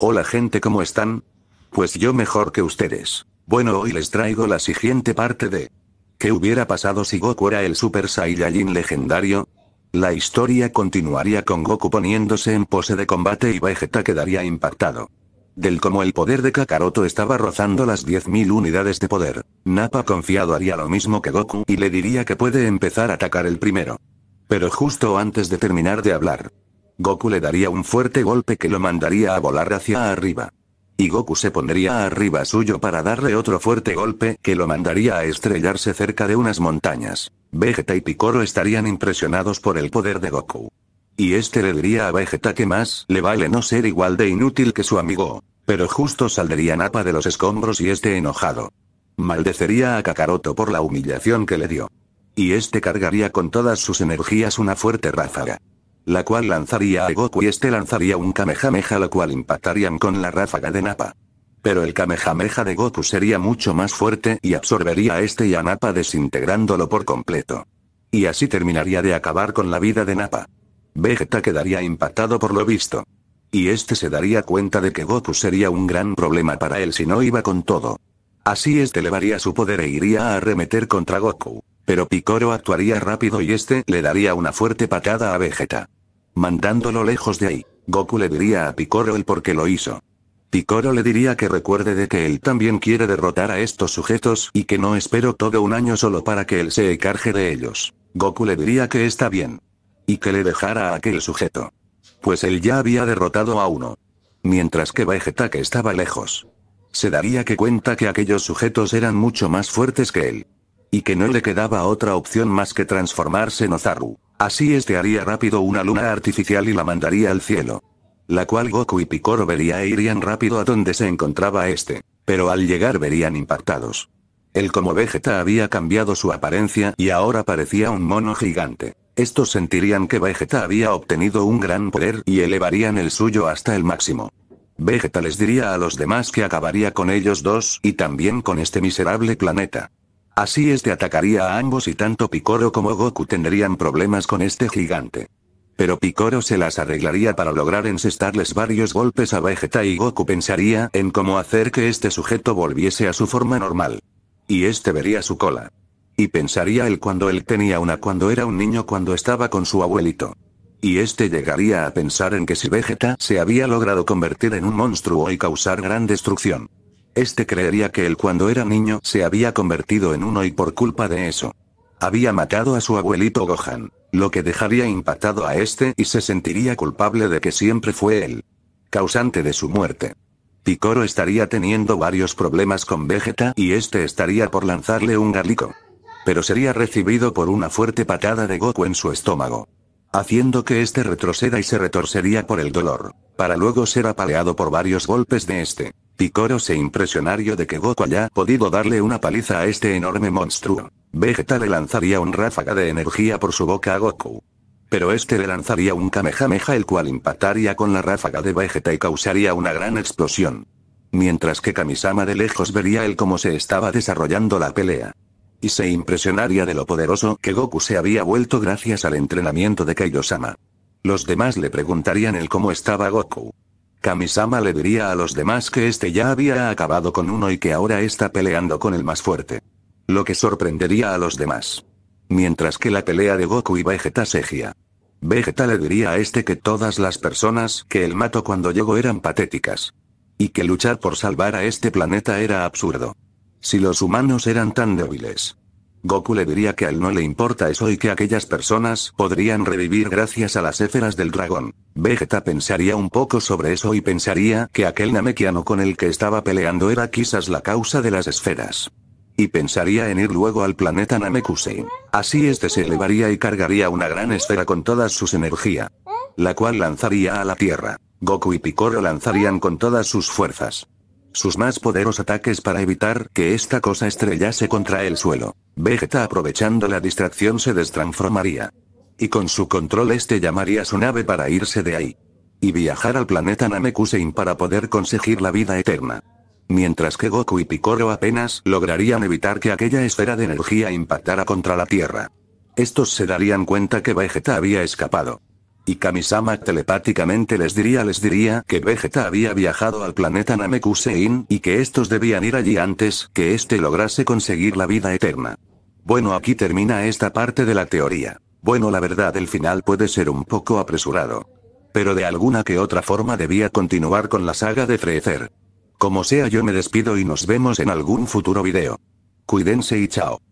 Hola gente, ¿cómo están? Pues yo mejor que ustedes. Bueno, hoy les traigo la siguiente parte de ¿Qué hubiera pasado si Goku era el Super Saiyajin legendario? La historia continuaría con Goku poniéndose en pose de combate y Vegeta quedaría impactado. Del como el poder de Kakaroto estaba rozando las 10.000 unidades de poder, Nappa confiado haría lo mismo que Goku y le diría que puede empezar a atacar el primero. Pero justo antes de terminar de hablar, Goku le daría un fuerte golpe que lo mandaría a volar hacia arriba. Y Goku se pondría arriba suyo para darle otro fuerte golpe que lo mandaría a estrellarse cerca de unas montañas. Vegeta y Picoro estarían impresionados por el poder de Goku. Y este le diría a Vegeta que más le vale no ser igual de inútil que su amigo. Pero justo saldría Napa de los escombros y este enojado. Maldecería a Kakaroto por la humillación que le dio. Y este cargaría con todas sus energías una fuerte ráfaga la cual lanzaría a Goku y este lanzaría un Kamehameha la cual impactarían con la ráfaga de Nappa. Pero el Kamehameha de Goku sería mucho más fuerte y absorbería a este y a Nappa desintegrándolo por completo. Y así terminaría de acabar con la vida de Nappa. Vegeta quedaría impactado por lo visto. Y este se daría cuenta de que Goku sería un gran problema para él si no iba con todo. Así este elevaría su poder e iría a arremeter contra Goku. Pero Picoro actuaría rápido y este le daría una fuerte patada a Vegeta mandándolo lejos de ahí. Goku le diría a Picoro el por qué lo hizo. Picoro le diría que recuerde de que él también quiere derrotar a estos sujetos y que no espero todo un año solo para que él se encargue de ellos. Goku le diría que está bien. Y que le dejara a aquel sujeto. Pues él ya había derrotado a uno. Mientras que Vegeta que estaba lejos. Se daría que cuenta que aquellos sujetos eran mucho más fuertes que él. Y que no le quedaba otra opción más que transformarse en Ozaru. Así este haría rápido una luna artificial y la mandaría al cielo. La cual Goku y Picoro vería e irían rápido a donde se encontraba este. Pero al llegar verían impactados. El como Vegeta había cambiado su apariencia y ahora parecía un mono gigante. Estos sentirían que Vegeta había obtenido un gran poder y elevarían el suyo hasta el máximo. Vegeta les diría a los demás que acabaría con ellos dos y también con este miserable planeta. Así este atacaría a ambos y tanto Picoro como Goku tendrían problemas con este gigante. Pero Picoro se las arreglaría para lograr ensestarles varios golpes a Vegeta y Goku pensaría en cómo hacer que este sujeto volviese a su forma normal. Y este vería su cola. Y pensaría él cuando él tenía una cuando era un niño cuando estaba con su abuelito. Y este llegaría a pensar en que si Vegeta se había logrado convertir en un monstruo y causar gran destrucción. Este creería que él cuando era niño se había convertido en uno y por culpa de eso. Había matado a su abuelito Gohan, lo que dejaría impactado a este y se sentiría culpable de que siempre fue él. Causante de su muerte. Picoro estaría teniendo varios problemas con Vegeta y este estaría por lanzarle un garlico. Pero sería recibido por una fuerte patada de Goku en su estómago. Haciendo que este retroceda y se retorcería por el dolor. Para luego ser apaleado por varios golpes de este. Picoro se impresionario de que Goku haya podido darle una paliza a este enorme monstruo. Vegeta le lanzaría un ráfaga de energía por su boca a Goku. Pero este le lanzaría un Kamehameha el cual impactaría con la ráfaga de Vegeta y causaría una gran explosión. Mientras que Kamisama de lejos vería el cómo se estaba desarrollando la pelea. Y se impresionaría de lo poderoso que Goku se había vuelto gracias al entrenamiento de Kami-sama. Los demás le preguntarían el cómo estaba Goku. Kamisama le diría a los demás que este ya había acabado con uno y que ahora está peleando con el más fuerte. Lo que sorprendería a los demás. Mientras que la pelea de Goku y Vegeta seguía. Vegeta le diría a este que todas las personas que él mató cuando llegó eran patéticas. Y que luchar por salvar a este planeta era absurdo. Si los humanos eran tan débiles, Goku le diría que a él no le importa eso y que aquellas personas podrían revivir gracias a las éferas del dragón. Vegeta pensaría un poco sobre eso y pensaría que aquel Namekiano con el que estaba peleando era quizás la causa de las esferas. Y pensaría en ir luego al planeta Namekusei. Así este se elevaría y cargaría una gran esfera con todas sus energía. La cual lanzaría a la Tierra. Goku y Picoro lanzarían con todas sus fuerzas sus más poderosos ataques para evitar que esta cosa estrellase contra el suelo. Vegeta aprovechando la distracción se destransformaría. Y con su control este llamaría su nave para irse de ahí. Y viajar al planeta Namekusein para poder conseguir la vida eterna. Mientras que Goku y Picoro apenas lograrían evitar que aquella esfera de energía impactara contra la Tierra. Estos se darían cuenta que Vegeta había escapado. Y Kamisama telepáticamente les diría les diría que Vegeta había viajado al planeta Namekusein y que estos debían ir allí antes que éste lograse conseguir la vida eterna. Bueno aquí termina esta parte de la teoría. Bueno la verdad el final puede ser un poco apresurado. Pero de alguna que otra forma debía continuar con la saga de Freezer. Como sea yo me despido y nos vemos en algún futuro video. Cuídense y chao.